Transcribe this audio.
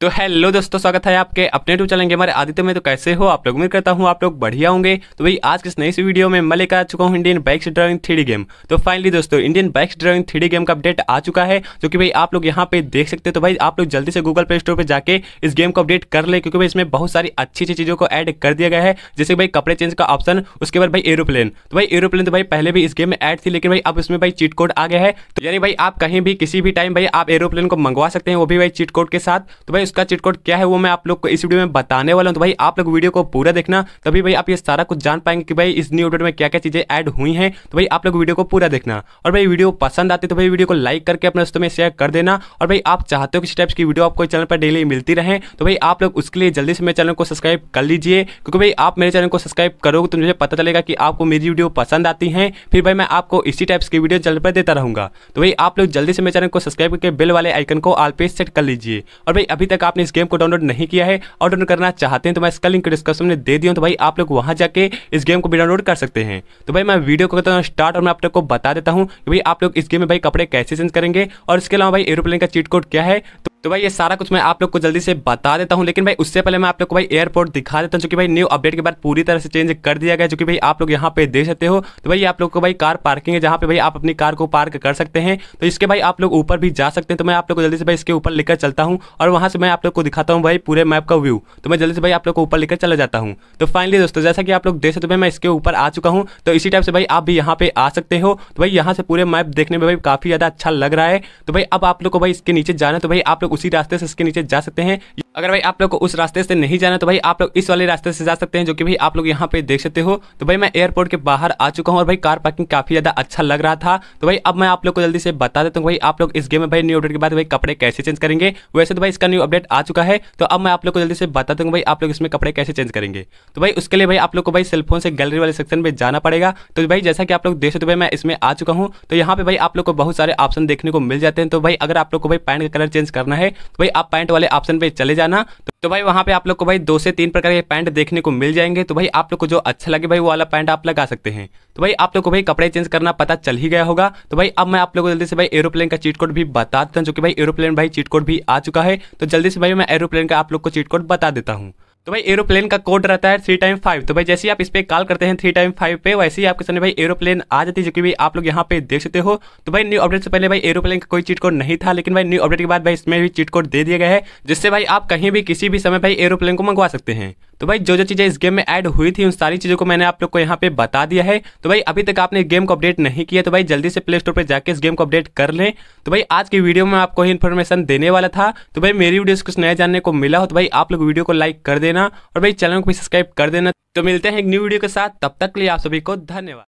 तो हेलो दोस्तों स्वागत है आपके अपने टू चलेंगे हमारे आदित्य में तो कैसे हो आप लोग उम्मीद करता हूँ आप लोग बढ़िया होंगे तो भाई आज के इस नई सी वीडियो में मैं लेकर आ चुका हूँ Indian bikes driving three game तो फाइनली दोस्तों Indian bikes driving three game का अपडेट आ चुका है जो कि भाई आप लोग यहाँ पे देख सकते तो भाई आप लोग जल्दी से गूगल प्ले स्टोर पर जाके इस गेम को अपडेट कर ले क्योंकि भाई इसमें बहुत सारी अच्छी अच्छी चीज़ों को एड कर दिया गया है जैसे भाई कपड़े चेंज का ऑप्शन उसके बाद भाई एरोप्लेन तो भाई एरोप्लेन तो भाई पहले भी इस गेम में एड थी लेकिन भाई अब उसमें भाई चीट कोड आ गया है तो यानी भाई आप कहीं भी किसी भी टाइम भाई आप एरोप्लेन को मंगवा सकते हैं वो भी भाई चीट कोड के साथ तो भाई इसका चीट क्या है वो मैं आप लोग को इस वीडियो में बताने वाला हूँ तो भाई आप लोग वीडियो को पूरा देखना तभी भाई आप ये सारा कुछ जान पाएंगे कि भाई इस न्यू अपडेट में क्या क्या चीज़ें ऐड हुई हैं तो भाई आप लोग वीडियो को पूरा देखना और भाई वीडियो पसंद आती तो भाई वीडियो को लाइक करके अपने दोस्तों में शेयर कर देना और भाई आप चाहते हो किसी टाइप्स की वीडियो आपको चैनल पर डेली मिलती रहे तो भाई आप लोग उसके लिए जल्दी से मेरे चैनल को सब्सक्राइब कर लीजिए क्योंकि भाई आप मेरे चैनल को सब्सक्राइब करोगे तो मुझे पता चलेगा कि आपको मेरी वीडियो पसंद आती है फिर भाई मैं आपको इसी टाइप्स की वीडियो चैनल पर देता रहूंगा तो भाई आप लोग जल्दी से मेरे चैनल को सब्सक्राइब करके बेल वाले आइकन को आल पे सेट कर लीजिए और भाई अभी तक तक आपने इस गेम को डाउनलोड नहीं किया है और डाउनलोड करना चाहते हैं तो मैं इसका लिंक डिस्क्रिप्शन में दे दिया तो भाई आप लोग वहाँ जाके इस गेम को भी डाउनलोड कर सकते हैं तो भाई मैं वीडियो को करता हूँ स्टार्ट और मैं आप लोग को बता देता हूँ कि भाई आप लोग इस गेम में भाई कपड़े कैसे चेंज करेंगे और इसके अलावा भाई एरोप्लेन का चीट कोड क्या है तो तो भाई ये सारा कुछ मैं आप लोग को जल्दी से बता देता हूँ लेकिन भाई उससे पहले मैं आप लोग को भाई एयरपोर्ट दिखा देता हूँ जो कि भाई न्यू अपडेट के बाद पूरी तरह से चेंज कर दिया गया जो कि भाई आप लोग यहाँ पे देख सकते हो तो भाई आप लोग को भाई कार पार्किंग है जहाँ पे भाई आप अपनी कार को पार्क कर सकते हैं तो इसके भाई आप लोग ऊपर भी जा सकते हैं तो मैं आप लोग को जल्दी से भाई इसके ऊपर लेकर चलता हूँ और वहाँ से मैं आप लोग को दिखाता हूँ भाई पूरे मैप का व्यू तो मैं जल्दी से भाई आप लोग को ऊपर लेकर चला जाता हूँ तो फाइनली दोस्तों जैसा कि आप लोग देख सकते हो मैं इसके ऊपर आ चुका हूँ तो इसी टाइप से भाई आप भी यहाँ पे आ सकते हो तो भाई यहाँ से पूरे मैप देखने में भाई काफ़ी ज़्यादा अच्छा लग रहा है तो भाई अब आप लोग को भाई इसके नीचे जाना तो भाई आप लोग उसी रास्ते से इसके नीचे जा सकते हैं अगर भाई आप लोग को उस रास्ते से नहीं जाना तो भाई आप लोग इस वाले रास्ते से जा सकते हैं जो कि भाई आप लोग यहाँ पे देख सकते हो तो भाई मैं एयरपोर्ट के बाहर आ चुका हूँ और भाई कार पार्किंग काफ़ी ज़्यादा अच्छा लग रहा था तो भाई अब मैं आप लोग को जल्दी से बता देता हूँ भाई आप लोग इस गेम में भाई न्यू अपडेट के बाद भाई कपड़े कैसे चेंज करेंगे वैसे तो भाई इसका न्यू अपडेट आ चुका है तो अब मैं आप लोग को जल्दी से बता दूंगा भाई आप लोग इसमें कपड़े कैसे चेंज करेंगे तो भाई उसके लिए भाई आप लोग को भाई सेलफोन से गैलरी वाले सेक्शन में जाना पड़ेगा तो भाई जैसा कि आप लोग देख सकते भाई मैं इसमें आ चुका हूँ तो यहाँ पे भाई आप लोग को बहुत सारे ऑप्शन देखने को मिल जाते हैं तो भाई अगर आप लोग को भाई पैंट का कलर चेंज करना करना है तो भाई आप पैंट वाले ऑप्शन पे चले जाना तो भाई वहाँ पे आप लोग को भाई दो से तीन प्रकार के पैंट देखने को मिल जाएंगे तो भाई आप लोग को जो अच्छा लगे भाई वो वाला पैंट आप लगा सकते हैं तो भाई आप लोग को भाई कपड़े चेंज करना पता चल ही गया होगा तो भाई अब मैं आप लोग को जल्दी से भाई एरोप्लेन का चीट कोड भी बता देता हूँ जो कि भाई एरोप्लेन भाई चीट कोड भी आ चुका है तो जल्दी से भाई मैं एरोप्लेन का आप लोग को चीट कोड बता देता हूँ तो भाई एरोप्लेन का कोड रहता है थ्री टाइम फाइव तो भाई जैसे ही आप इस पर कॉल करते हैं थ्री टाइम फाइव पे वैसे ही आपके सामने भाई एरोप्लेन आ जाती है जो कि भाई आप लोग यहाँ पे देख सकते हो तो भाई न्यू अपडेट से पहले भाई एरोप्लेन का कोई चीट कोड नहीं था लेकिन भाई न्यू अपडेट के बाद भाई इसमें भी चीट कोड दे दिया गया है जिससे भाई आप कहीं भी किसी भी समय भाई एरोप्लेन को मंगवा सकते हैं तो भाई जो जो चीज़ें इस गेम में ऐड हुई थी उन सारी चीज़ों को मैंने आप लोग को यहाँ पे बता दिया है तो भाई अभी तक आपने गेम को अपडेट नहीं किया तो भाई जल्दी से प्ले स्टोर पर जाकर इस गेम को अपडेट कर लें तो भाई आज की वीडियो में आपको इन्फॉर्मेशन देने वाला था तो भाई मेरी वीडियो कुछ नया जानने को मिला हो तो भाई आप लोग वीडियो को लाइक कर देना और भाई चैनल को भी सब्सक्राइब कर देना तो मिलते हैं एक न्यू वीडियो के साथ तब तक के लिए आप सभी को धन्यवाद